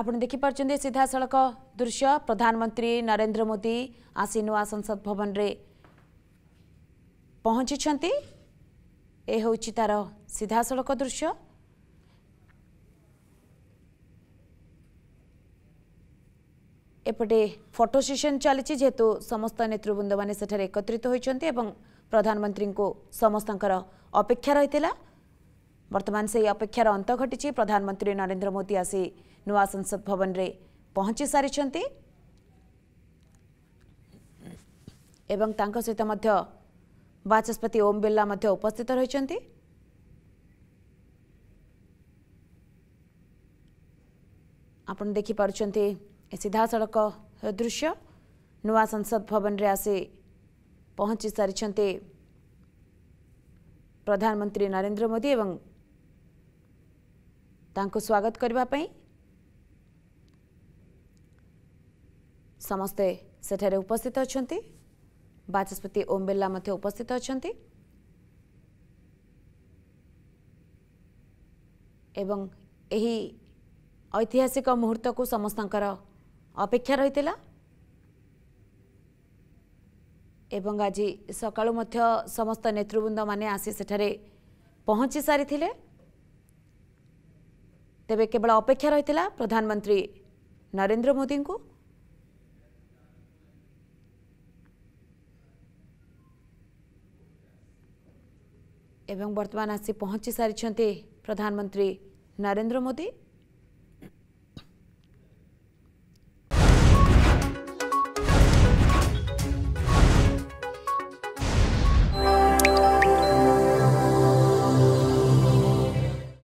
ଆପଣ ଦେଖିପାରୁଛନ୍ତି ସିଧାସଳଖ ଦୃଶ୍ୟ ପ୍ରଧାନମନ୍ତ୍ରୀ ନରେନ୍ଦ୍ର ମୋଦି ଆସି ନୂଆ ସଂସଦ ଭବନରେ ପହଞ୍ଚିଛନ୍ତି ଏ ହେଉଛି ତାର ସିଧାସଳଖ ଦୃଶ୍ୟ ଏପଟେ ଫଟୋ ସେସନ୍ ଚାଲିଛି ଯେହେତୁ ସମସ୍ତ ନେତୃବୃନ୍ଦମାନେ ସେଠାରେ ଏକତ୍ରିତ ହୋଇଛନ୍ତି ଏବଂ ପ୍ରଧାନମନ୍ତ୍ରୀଙ୍କୁ ସମସ୍ତଙ୍କର ଅପେକ୍ଷା ରହିଥିଲା वर्तमान से अपेक्षार अंत घटी प्रधानमंत्री नरेंद्र मोदी आसी नुआ संसद भवन में पहुंची सारी सहित बाचस्पति ओम बिर्ला उपस्थित रही आप देखिपार सीधा सड़क दृश्य नुआ संसद भवन में आसी पहुंची सारी प्रधानमंत्री नरेंद्र मोदी एवं ତାଙ୍କୁ ସ୍ୱାଗତ କରିବା ପାଇଁ ସମସ୍ତେ ସେଠାରେ ଉପସ୍ଥିତ ଅଛନ୍ତି ବାଚସ୍ପତି ଓମ୍ ବିର୍ଲା ମଧ୍ୟ ଉପସ୍ଥିତ ଅଛନ୍ତି ଏବଂ ଏହି ଐତିହାସିକ ମୁହୂର୍ତ୍ତକୁ ସମସ୍ତଙ୍କର ଅପେକ୍ଷା ରହିଥିଲା ଏବଂ ଆଜି ସକାଳୁ ମଧ୍ୟ ସମସ୍ତ ନେତୃବୃନ୍ଦମାନେ ଆସି ସେଠାରେ ପହଞ୍ଚି ସାରିଥିଲେ ତେବେ କେବଳ ଅପେକ୍ଷା ରହିଥିଲା ପ୍ରଧାନମନ୍ତ୍ରୀ ନରେନ୍ଦ୍ର ମୋଦିଙ୍କୁ ଏବଂ ବର୍ତ୍ତମାନ ଆସି ପହଞ୍ଚି ସାରିଛନ୍ତି ପ୍ରଧାନମନ୍ତ୍ରୀ ନରେନ୍ଦ୍ର ମୋଦି